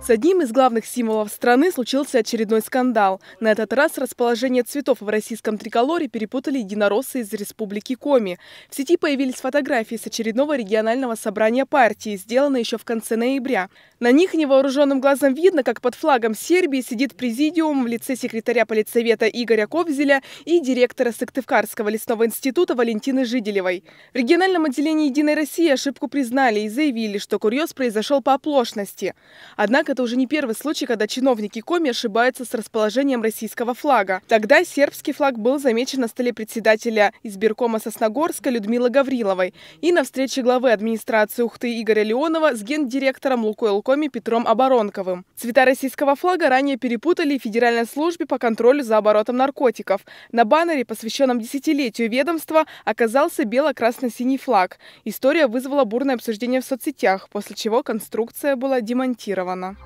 С одним из главных символов страны случился очередной скандал. На этот раз расположение цветов в российском триколоре перепутали единороссы из республики Коми. В сети появились фотографии с очередного регионального собрания партии, сделанные еще в конце ноября. На них невооруженным глазом видно, как под флагом Сербии сидит президиум в лице секретаря политсовета Игоря Ковзеля и директора Сыктывкарского лесного института Валентины Жиделевой. В региональном отделении «Единой России» ошибку признали и заявили, что курьез произошел по оплошности. Однако так, это уже не первый случай, когда чиновники Коми ошибаются с расположением российского флага. Тогда сербский флаг был замечен на столе председателя избиркома Сосногорска Людмилы Гавриловой и на встрече главы администрации Ухты Игоря Леонова с гендиректором Лукойл Коми Петром Оборонковым. Цвета российского флага ранее перепутали в Федеральной службе по контролю за оборотом наркотиков. На баннере, посвященном десятилетию ведомства, оказался бело-красно-синий флаг. История вызвала бурное обсуждение в соцсетях, после чего конструкция была демонтирована.